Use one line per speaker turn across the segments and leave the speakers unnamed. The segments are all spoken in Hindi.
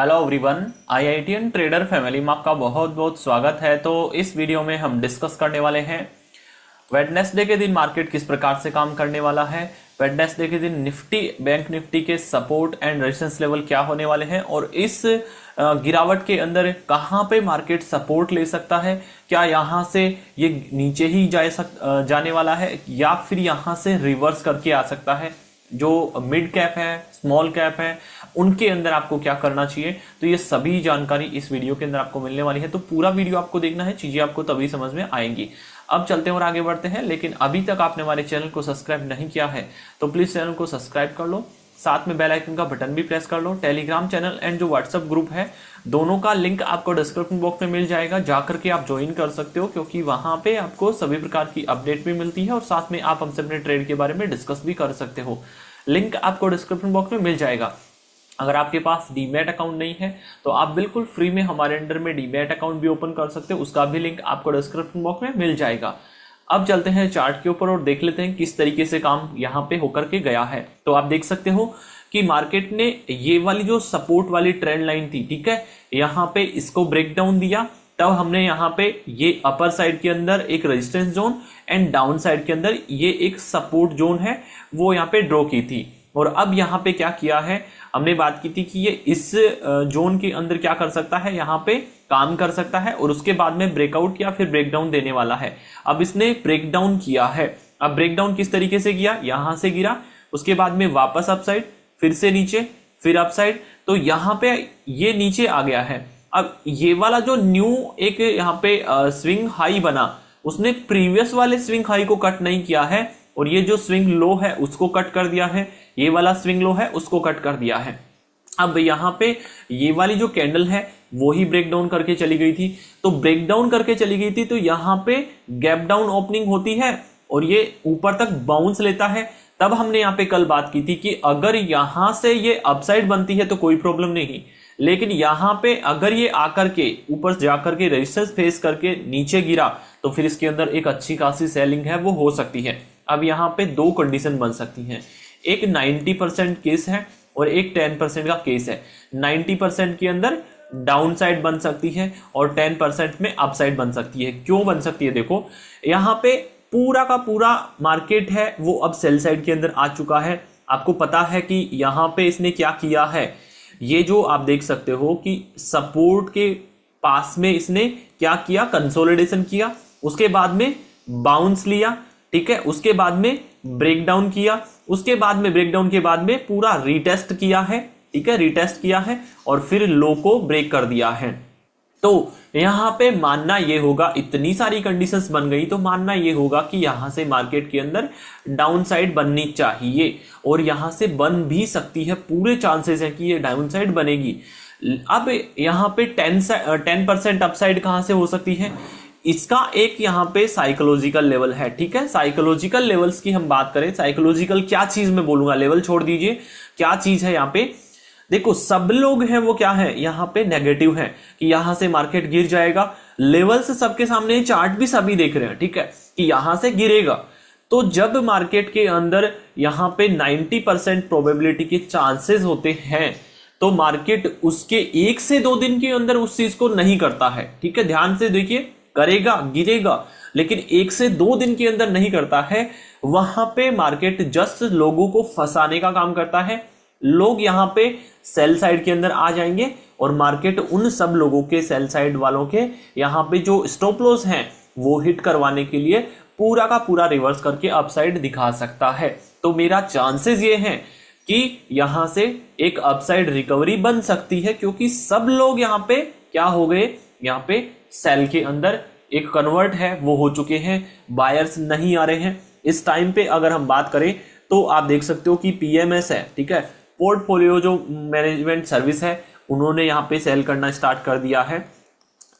hello everyone IITian trader family में आपका बहुत बहुत स्वागत है तो इस वीडियो में हम डिस्कस करने वाले हैं वेडनेसडे के दिन मार्केट किस प्रकार से काम करने वाला है वेडनेसडे के दिन निफ्टी बैंक निफ्टी के सपोर्ट एंड रेजिस्टेंस लेवल क्या होने वाले हैं और इस गिरावट के अंदर कहाँ पे मार्केट सपोर्ट ले सकता है क्या यहाँ से ये नीचे ही जा सक जाने वाला है या फिर यहाँ से रिवर्स करके आ सकता है जो मिड कैप है स्मॉल कैप है उनके अंदर आपको क्या करना चाहिए तो ये सभी जानकारी इस वीडियो के अंदर आपको मिलने वाली है तो पूरा वीडियो आपको देखना है चीजें आपको तभी समझ में आएंगी अब चलते और आगे बढ़ते हैं लेकिन अभी तक आपने हमारे चैनल को सब्सक्राइब नहीं किया है तो प्लीज चैनल को सब्सक्राइब कर लो साथ में बेल आइकन का बटन भी प्रेस कर लो टेलीग्राम चैनल एंड जो व्हाट्सएप ग्रुप है दोनों का लिंक आपको डिस्क्रिप्शन बॉक्स में मिल जाएगा जाकर के आप ज्वाइन कर सकते हो क्योंकि वहां पे आपको सभी प्रकार की अपडेट भी मिलती है और साथ में आप हमसे अपने ट्रेड के बारे में डिस्कस भी कर सकते हो लिंक आपको डिस्क्रिप्शन बॉक्स में मिल जाएगा अगर आपके पास डीमेट अकाउंट नहीं है तो आप बिल्कुल फ्री में हमारे अंडर में डीमेट अकाउंट भी ओपन कर सकते हो उसका भी लिंक आपको डिस्क्रिप्शन बॉक्स में मिल जाएगा अब चलते हैं चार्ट के ऊपर और देख लेते हैं किस तरीके से काम यहाँ पे होकर के गया है तो आप देख सकते हो कि मार्केट ने ये वाली जो सपोर्ट वाली ट्रेंड लाइन थी ठीक है यहाँ पे इसको ब्रेक डाउन दिया तब हमने यहाँ पे ये अपर साइड के अंदर एक resistance zone and down side के अंदर ये एक सपोर्ट जोन है वो यहाँ पे ड्रॉ की थी और अब यहाँ पे क्या किया है हमने बात की थी कि ये इस जोन के अंदर क्या कर सकता है यहाँ पे काम कर सकता है और उसके बाद में ब्रेकआउट या फिर ब्रेकडाउन देने वाला है अब इसने ब्रेकडाउन किया है अब ब्रेकडाउन किस तरीके से किया यहां से गिरा उसके बाद में वापस अपसाइड फिर से नीचे फिर अपसाइड तो यहाँ पे ये नीचे आ गया है अब ये वाला जो न्यू एक यहाँ पे स्विंग हाई बना उसने प्रीवियस वाले स्विंग हाई को कट नहीं किया है और ये जो स्विंग लो है उसको कट कर दिया है ये वाला स्विंग लो है उसको कट कर दिया है अब यहाँ पे ये वाली जो कैंडल है वो ही ब्रेक डाउन करके चली गई थी तो ब्रेक डाउन करके चली गई थी तो यहाँ पे गैप डाउन ओपनिंग होती है और ये ऊपर तक बाउंस लेता है तब हमने यहाँ पे कल बात की थी कि अगर यहां से ये अपसाइड बनती है तो कोई प्रॉब्लम नहीं लेकिन यहाँ पे अगर ये आकर के ऊपर जाकर के रेजिस्टेंस फेस करके नीचे गिरा तो फिर इसके अंदर एक अच्छी खासी सेलिंग है वो हो सकती है अब यहाँ पे दो कंडीशन बन सकती हैं एक 90 परसेंट केस है और एक 10 परसेंट का केस है 90 परसेंट के अंदर डाउनसाइड बन सकती है और 10 परसेंट में अपसाइड बन सकती है क्यों बन सकती है देखो यहाँ पे पूरा का पूरा मार्केट है वो अब सेल साइड के अंदर आ चुका है आपको पता है कि यहाँ पे इसने क्या किया है ये जो आप देख सकते हो कि सपोर्ट के पास में इसने क्या किया कंसोलिडेशन किया उसके बाद में बाउंस लिया ठीक है उसके बाद में ब्रेकडाउन किया उसके बाद में ब्रेकडाउन के बाद में पूरा रिटेस्ट किया है ठीक है रिटेस्ट किया है और फिर लो को ब्रेक कर दिया है तो यहां पे मानना यह होगा इतनी सारी कंडीशंस बन गई तो मानना ये होगा कि यहां से मार्केट के अंदर डाउन साइड बननी चाहिए और यहां से बन भी सकती है पूरे चांसेस हैं कि यह डाउन साइड बनेगी अब यहां पे टेन टेन परसेंट अपसाइड कहां से हो सकती है इसका एक यहाँ पे साइकोलॉजिकल लेवल है ठीक है साइकोलॉजिकल लेवल्स की हम बात करें साइकोलॉजिकल क्या चीज में बोलूंगा लेवल छोड़ दीजिए क्या चीज है यहाँ पे देखो सब लोग हैं वो क्या है यहाँ पे नेगेटिव है कि यहां से मार्केट गिर जाएगा लेवल्स सबके सामने चार्ट भी सभी देख रहे हैं ठीक है कि यहां से गिरेगा तो जब मार्केट के अंदर यहां पे 90 परसेंट प्रोबेबिलिटी के चांसेस होते हैं तो मार्केट उसके एक से दो दिन के अंदर उस चीज को नहीं करता है ठीक है ध्यान से देखिए करेगा गिरेगा लेकिन एक से दो दिन के अंदर नहीं करता है वहां पे मार्केट जस्ट लोगों को फंसाने का काम करता है लोग यहाँ पे सेल साइड के अंदर आ जाएंगे और मार्केट उन सब लोगों के सेल साइड वालों के यहाँ पे जो स्टॉप लॉस हैं वो हिट करवाने के लिए पूरा का पूरा रिवर्स करके अपसाइड दिखा सकता है तो मेरा चांसेस ये है कि यहां से एक अपसाइड रिकवरी बन सकती है क्योंकि सब लोग यहाँ पे क्या हो गए यहाँ पे सेल के अंदर एक कन्वर्ट है वो हो चुके हैं बायर्स नहीं आ रहे हैं इस टाइम पे अगर हम बात करें तो आप देख सकते हो कि पीएमएस है ठीक है पोर्टफोलियो जो मैनेजमेंट सर्विस है उन्होंने यहाँ पे सेल करना स्टार्ट कर दिया है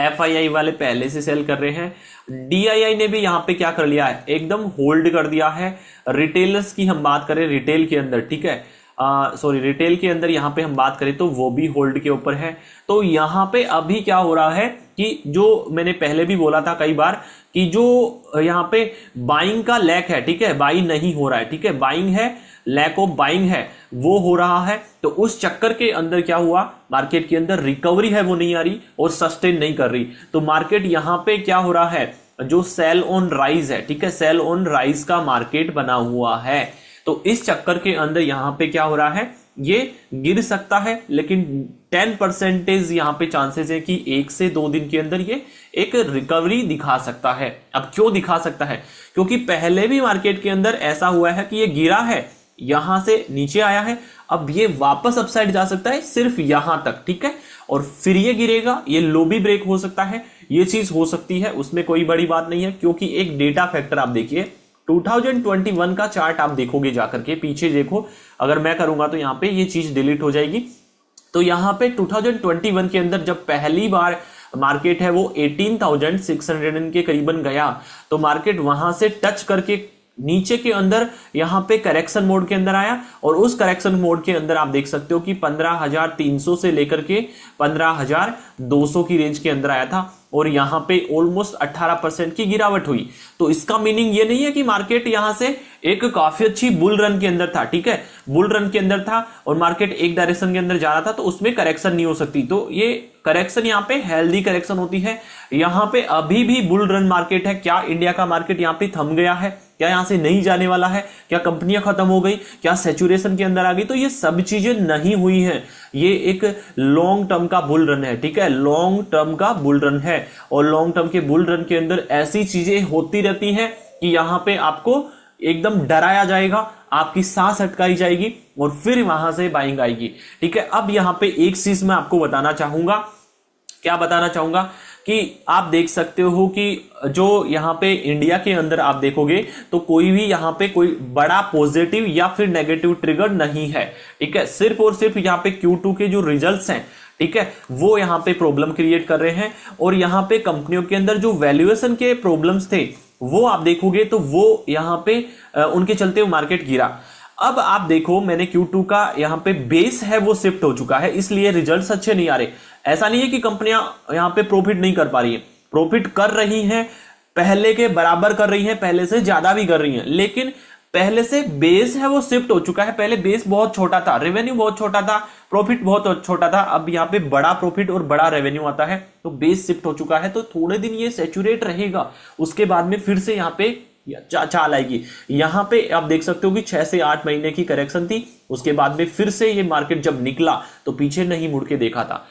एफ वाले पहले से सेल कर रहे हैं डी ने भी यहाँ पे क्या कर लिया है एकदम होल्ड कर दिया है रिटेलर्स की हम बात करें रिटेल के अंदर ठीक है सॉरी रिटेल के अंदर यहाँ पे हम बात करें तो वो भी होल्ड के ऊपर है तो यहाँ पे अभी क्या हो रहा है कि जो मैंने पहले भी बोला था कई बार कि जो यहाँ पे बाइंग का लैक है ठीक है बाई नहीं हो रहा है ठीक है बाइंग है लैक ऑफ बाइंग है वो हो रहा है तो उस चक्कर के अंदर क्या हुआ मार्केट के अंदर रिकवरी है वो नहीं आ रही और सस्टेन नहीं कर रही तो मार्केट यहाँ पे क्या हो रहा है जो सेल ऑन राइज है ठीक है सेल ऑन राइज का मार्केट बना हुआ है तो इस चक्कर के अंदर यहाँ पे क्या हो रहा है ये गिर सकता है लेकिन टेन परसेंटेज यहाँ पे चांसेस है कि एक से दो दिन के अंदर ये एक रिकवरी दिखा सकता है अब क्यों दिखा सकता है क्योंकि पहले भी मार्केट के अंदर ऐसा हुआ है कि ये गिरा है यहां से नीचे आया है अब ये वापस अपसाइड जा सकता है सिर्फ यहां तक ठीक है और फिर ये गिरेगा ये लो भी ब्रेक हो सकता है ये चीज हो सकती है उसमें कोई बड़ी बात नहीं है क्योंकि एक डेटा फैक्टर आप देखिए 2021 का चार्ट आप देखोगे जाकर के पीछे देखो अगर मैं करूंगा तो यहाँ पे ये चीज डिलीट हो जाएगी तो यहाँ पे 2021 के अंदर जब पहली बार मार्केट है वो 18,600 के करीबन गया तो मार्केट वहां से टच करके नीचे के अंदर यहां पे करेक्शन मोड के अंदर आया और उस करेक्शन मोड के अंदर आप देख सकते हो कि 15,300 से लेकर के 15,200 की रेंज के अंदर आया था और यहां पे ऑलमोस्ट 18 परसेंट की गिरावट हुई तो इसका मीनिंग ये नहीं है कि मार्केट यहां से एक काफी अच्छी बुल रन के अंदर था ठीक है बुल रन के अंदर था और मार्केट एक डायरेक्शन के अंदर जा रहा था तो उसमें करेक्शन नहीं हो सकती तो ये करेक्शन यहाँ पे हेल्दी करेक्शन होती है यहां पे अभी भी बुल रन मार्केट है क्या इंडिया का मार्केट यहाँ पे थम गया है क्या यहां से नहीं जाने वाला है क्या कंपनियां खत्म हो गई क्या सेचुरेशन के अंदर आ गई तो ये सब चीजें नहीं हुई हैं ये एक लॉन्ग टर्म का बुल रन है ठीक है लॉन्ग टर्म का बुल रन है और लॉन्ग टर्म के बुल रन के अंदर ऐसी चीजें होती रहती हैं कि यहां पे आपको एकदम डराया जाएगा आपकी सांस अटकाई जाएगी और फिर वहां से बाइंग आएगी ठीक है अब यहां पे एक चीज मैं आपको बताना चाहूंगा क्या बताना चाहूंगा कि आप देख सकते हो कि जो यहाँ पे इंडिया के अंदर आप देखोगे तो कोई भी यहाँ पे कोई बड़ा पॉजिटिव या फिर नेगेटिव ट्रिगर नहीं है ठीक है सिर्फ और सिर्फ यहाँ पे Q2 के जो रिजल्ट्स हैं ठीक है वो यहाँ पे प्रॉब्लम क्रिएट कर रहे हैं और यहाँ पे कंपनियों के अंदर जो वैल्यूएशन के प्रॉब्लम्स थे वो आप देखोगे तो वो यहाँ पे उनके चलते मार्केट गिरा अब आप देखो मैंने Q2 का यहाँ पे बेस है वो शिफ्ट हो चुका है इसलिए रिजल्ट अच्छे नहीं आ रहे ऐसा नहीं है कि कंपनियां यहाँ पे प्रॉफिट नहीं कर पा रही है प्रॉफिट कर रही हैं पहले के बराबर कर रही हैं पहले से ज्यादा भी कर रही हैं लेकिन पहले से बेस है वो शिफ्ट हो चुका है पहले बेस बहुत छोटा था रेवेन्यू बहुत छोटा था प्रॉफिट बहुत छोटा था अब यहाँ पे बड़ा प्रॉफिट और बड़ा रेवेन्यू आता है तो बेस शिफ्ट हो चुका है तो थोड़े दिन ये सेचुरेट रहेगा उसके बाद में फिर से यहाँ पे चाल आएगी यहां पे आप देख सकते हो कि छह से आठ महीने की करेक्शन थी उसके बाद में फिर से ये मार्केट जब निकला तो पीछे नहीं मुड़ के देखा था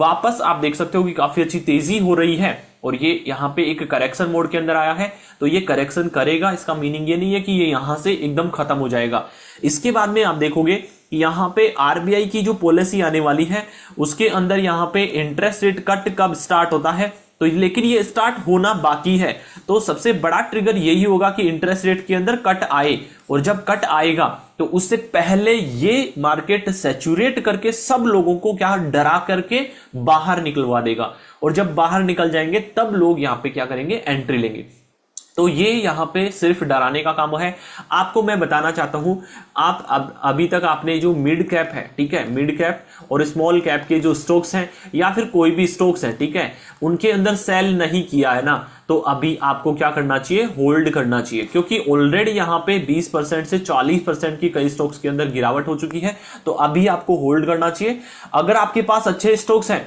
वापस आप देख सकते हो कि काफी अच्छी तेजी हो रही है और ये यहाँ पे एक करेक्शन मोड के अंदर आया है तो ये करेक्शन करेगा इसका मीनिंग ये नहीं है कि ये यहां से एकदम खत्म हो जाएगा इसके बाद में आप देखोगे यहाँ पे आरबीआई की जो पॉलिसी आने वाली है उसके अंदर यहाँ पे इंटरेस्ट रेट कट कब स्टार्ट होता है तो लेकिन ये स्टार्ट होना बाकी है तो सबसे बड़ा ट्रिगर यही होगा कि इंटरेस्ट रेट के अंदर कट आए और जब कट आएगा तो उससे पहले ये मार्केट सेचुरेट करके सब लोगों को क्या डरा करके बाहर निकलवा देगा और जब बाहर निकल जाएंगे तब लोग यहां पे क्या करेंगे एंट्री लेंगे तो ये यहां पे सिर्फ डराने का काम है आपको मैं बताना चाहता हूं आप अब अभी तक आपने जो मिड कैप है ठीक है मिड कैप और स्मॉल कैप के जो स्टॉक्स हैं या फिर कोई भी स्टॉक्स है ठीक है उनके अंदर सेल नहीं किया है ना तो अभी आपको क्या करना चाहिए होल्ड करना चाहिए क्योंकि ऑलरेडी यहां पे 20 परसेंट से 40 परसेंट की कई स्टॉक्स के अंदर गिरावट हो चुकी है तो अभी आपको होल्ड करना चाहिए अगर आपके पास अच्छे स्टॉक्स हैं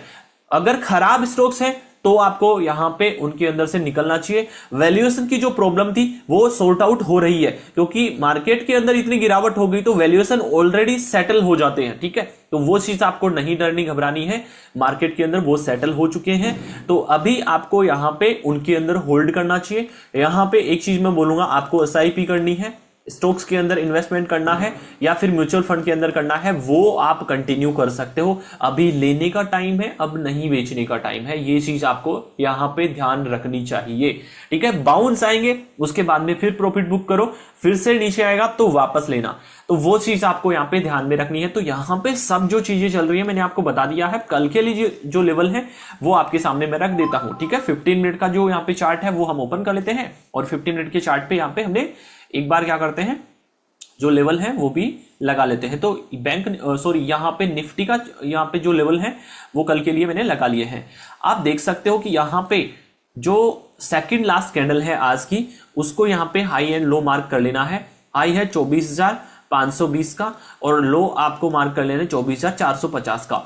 अगर खराब स्टॉक्स हैं तो आपको यहां पे उनके अंदर से निकलना चाहिए वैल्यूएशन की जो प्रॉब्लम थी वो सॉर्ट आउट हो रही है क्योंकि मार्केट के अंदर इतनी गिरावट हो गई तो वैल्यूएशन ऑलरेडी सेटल हो जाते हैं ठीक है तो वो चीज आपको नहीं डरनी घबरानी है मार्केट के अंदर वो सेटल हो चुके हैं तो अभी आपको यहां पे उनके अंदर होल्ड करना चाहिए यहां पे एक चीज मैं बोलूंगा आपको एस करनी है स्टॉक्स के अंदर इन्वेस्टमेंट करना है या फिर म्यूचुअल फंड के अंदर करना है वो आप कंटिन्यू कर सकते हो अभी लेने का टाइम है अब नहीं बेचने का टाइम है ये चीज आपको यहाँ पे ध्यान रखनी चाहिए ठीक है बाउंस आएंगे उसके बाद में फिर प्रॉफिट बुक करो फिर से नीचे आएगा तो वापस लेना तो वो चीज आपको यहाँ पे ध्यान में रखनी है तो यहाँ पे सब जो चीजें चल रही है मैंने आपको बता दिया है कल के लिए जो लेवल है वो आपके सामने मैं रख देता हूँ ठीक है फिफ्टीन मिनट का जो यहाँ पे चार्ट है वो हम ओपन कर लेते हैं और फिफ्टीन मिनट के चार्ट पे यहाँ पे हमने एक बार क्या करते हैं जो लेवल है वो भी लगा लेते हैं तो बैंक सॉरी यहाँ पे निफ्टी का यहाँ पे जो लेवल है वो कल के लिए मैंने लगा लिए हैं आप देख सकते हो कि यहाँ पे जो सेकंड लास्ट कैंडल है आज की उसको यहाँ पे हाई एंड लो मार्क कर लेना है हाई है चौबीस हजार बीस का और लो आपको मार्क कर लेना है चौबीस हजार चार सौ पचास का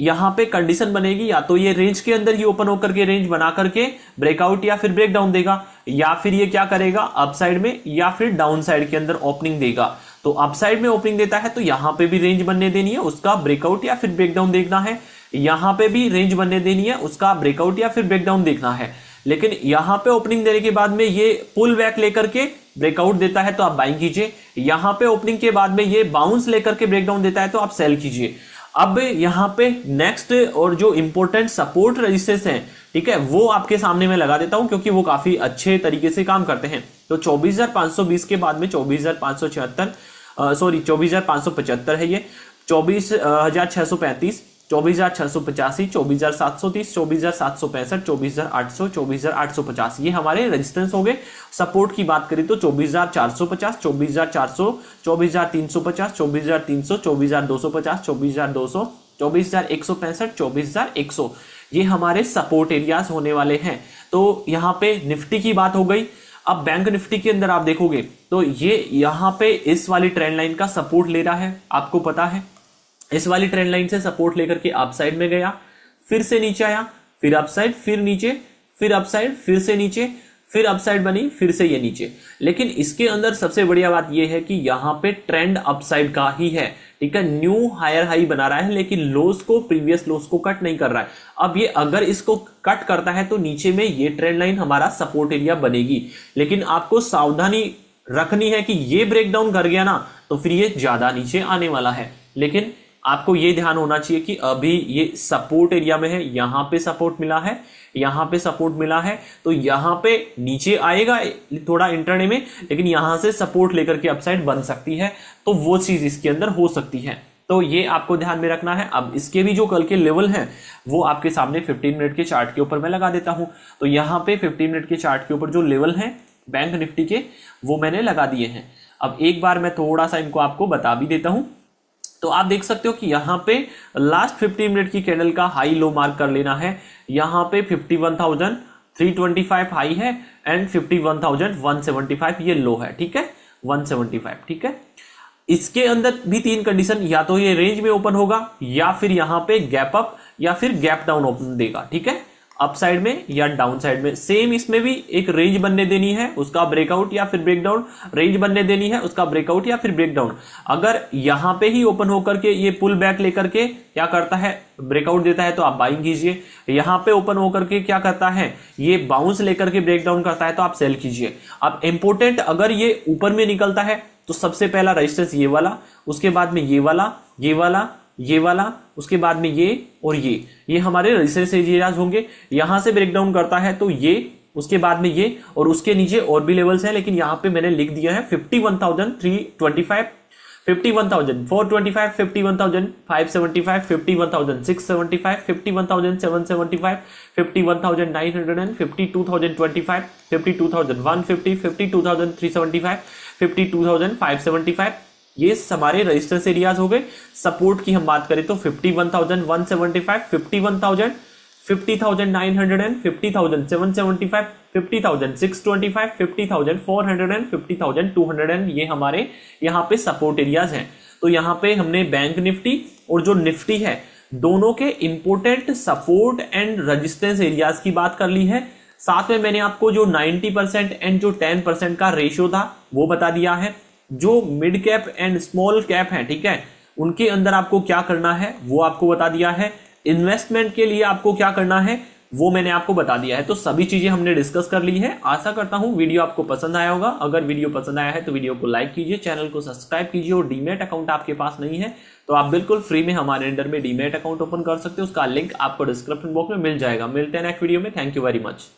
यहां पे कंडीशन बनेगी या तो ये रेंज के अंदर ही ओपन होकर के रेंज बना करके ब्रेकआउट या फिर ब्रेकडाउन देगा या फिर ये क्या करेगा अपसाइड में या फिर डाउन साइड के अंदर ओपनिंग देगा तो अपसाइड में ओपनिंग देता है तो यहां पे भी रेंज बनने देनी है उसका ब्रेकआउट या फिर ब्रेकडाउन देखना है यहां पे भी रेंज बनने देनी है उसका ब्रेकआउट या फिर ब्रेकडाउन देखना है लेकिन यहां पे ओपनिंग देने के बाद में ये पुल बैक लेकर के ब्रेकआउट देता है तो आप बाइंग कीजिए यहां पे ओपनिंग के बाद में ये बाउंस लेकर के ब्रेकडाउन देता है तो आप सेल कीजिए अब यहाँ पे नेक्स्ट और जो इम्पोर्टेंट सपोर्ट रजिस्टर्स हैं ठीक है वो आपके सामने मैं लगा देता हूँ क्योंकि वो काफी अच्छे तरीके से काम करते हैं तो 24,520 के बाद में चौबीस सॉरी चौबीस है ये चौबीस चौबीस हज़ार छह सौ पचासी चौबीस हज़ार सात सौ तीस चौबीस हज़ार सात सौ चौबीस हज़ार आठ सौ चौबीस हज़ार आठ सौ पचास ये हमारे रेजिस्टेंस हो गए सपोर्ट की बात करें तो चौबीस हज़ार चार सौ पचास चौबीस हज़ार चार सौ चौबीस हज़ार तीन सौ पचास चौबीस हज़ार तीन सौ चौबीस हज़ार दो सौ पचास चौबीस हज़ार दो सौ चौबीस हज़ार एक सौ पैंसठ चौबीस हज़ार एक सौ ये हमारे सपोर्ट एरियाज होने वाले हैं तो यहाँ पे निफ्टी की बात हो गई अब बैंक निफ्टी के अंदर आप देखोगे तो ये यहाँ पे इस वाली ट्रेंड लाइन का सपोर्ट ले रहा है आपको पता है इस वाली ट्रेंड लाइन से सपोर्ट लेकर के अपसाइड में गया फिर से नीचे आया फिर अपसाइड फिर नीचे फिर अपसाइड फिर से नीचे फिर अपसाइड बनी फिर से ये नीचे लेकिन इसके अंदर सबसे बढ़िया बात यह है कि यहाँ पे ट्रेंड अपसाइड का ही है ठीक है न्यू हायर हाई बना रहा है लेकिन लोस को प्रीवियस लोस को कट नहीं कर रहा है अब ये अगर इसको कट करता है तो नीचे में ये ट्रेंड लाइन हमारा सपोर्ट एरिया बनेगी लेकिन आपको सावधानी रखनी है कि ये ब्रेकडाउन कर गया ना तो फिर ये ज्यादा नीचे आने वाला है लेकिन आपको ये ध्यान होना चाहिए कि अभी ये सपोर्ट एरिया में है यहाँ पे सपोर्ट मिला है यहाँ पे सपोर्ट मिला है तो यहाँ पे नीचे आएगा थोड़ा इंटरने में लेकिन यहाँ से सपोर्ट लेकर के अपसाइड बन सकती है तो वो चीज़ इसके अंदर हो सकती है तो ये आपको ध्यान में रखना है अब इसके भी जो कल के लेवल हैं वो आपके सामने फिफ्टीन मिनट के चार्ट के ऊपर मैं लगा देता हूँ तो यहाँ पे फिफ्टीन मिनट के चार्ट के ऊपर जो लेवल है बैंक निफ्टी के वो मैंने लगा दिए हैं अब एक बार मैं थोड़ा सा इनको आपको बता भी देता हूँ तो आप देख सकते हो कि यहाँ पे लास्ट फिफ्टी मिनट की कैंडल का हाई लो मार्क कर लेना है यहाँ पे 51,325 हाई है एंड 51,175 ये लो है ठीक है 175 ठीक है इसके अंदर भी तीन कंडीशन या तो ये रेंज में ओपन होगा या फिर यहाँ पे गैप अप या फिर गैप डाउन ओपन देगा ठीक है अप साइड में या डाउन साइड में सेम इसमें भी एक रेंज बनने देनी है उसका ब्रेकआउट या फिर ब्रेकडाउन रेंज बनने देनी है उसका ब्रेकआउट या फिर ब्रेकडाउन अगर यहां पे ही ओपन होकर के ये पुल बैक लेकर के क्या करता है ब्रेकआउट देता है तो आप बाइंग कीजिए यहां पे ओपन होकर के क्या करता है ये बाउंस लेकर के ब्रेकडाउन करता है तो आप सेल कीजिए अब इंपोर्टेंट अगर ये ऊपर में निकलता है तो सबसे पहला रजिस्टेंस ये वाला उसके बाद में ये वाला ये वाला ये वाला उसके बाद में ये और ये ये हमारे रजिस्टर एरियाज होंगे यहां से ब्रेकडाउन करता है तो ये उसके बाद में ये और उसके नीचे और भी लेवल्स हैं लेकिन यहाँ पे मैंने लिख दिया है fifty one thousand three twenty five fifty one thousand four twenty five fifty one thousand five seventy five fifty one thousand six seventy five fifty one thousand seven seventy five fifty one thousand nine hundred and fifty two thousand twenty five fifty two thousand one fifty fifty two thousand three seventy five fifty two thousand five seventy five ये हमारे रजिस्टेंस एरियाज हो गए सपोर्ट की हम बात करें तो fifty one thousand one seventy five fifty one thousand fifty thousand nine hundred and fifty thousand seven seventy five fifty thousand six twenty five fifty thousand four hundred and fifty thousand two hundred and ये हमारे यहाँ पे सपोर्ट एरियाज हैं तो यहाँ पे हमने बैंक निफ्टी और जो निफ्टी है दोनों के important support and resistance areas की बात कर ली है साथ में मैंने आपको जो 90 परसेंट एंड जो 10 परसेंट का रेशियो था वो बता दिया है जो mid cap and small cap है ठीक है उनके अंदर आपको क्या करना है वो आपको बता दिया है इन्वेस्टमेंट के लिए आपको क्या करना है वो मैंने आपको बता दिया है तो सभी चीजें हमने डिस्कस कर ली है आशा करता हूं वीडियो आपको पसंद आया होगा अगर वीडियो पसंद आया है तो वीडियो को लाइक कीजिए चैनल को सब्सक्राइब कीजिए और डीमेट अकाउंट आपके पास नहीं है तो आप बिल्कुल फ्री में हमारे अंडर में डीमेट अकाउंट ओपन कर सकते हो उसका लिंक आपको डिस्क्रिप्शन बॉक्स में मिल जाएगा मिलते हैं नेक्स्ट वीडियो में थैंक यू वेरी मच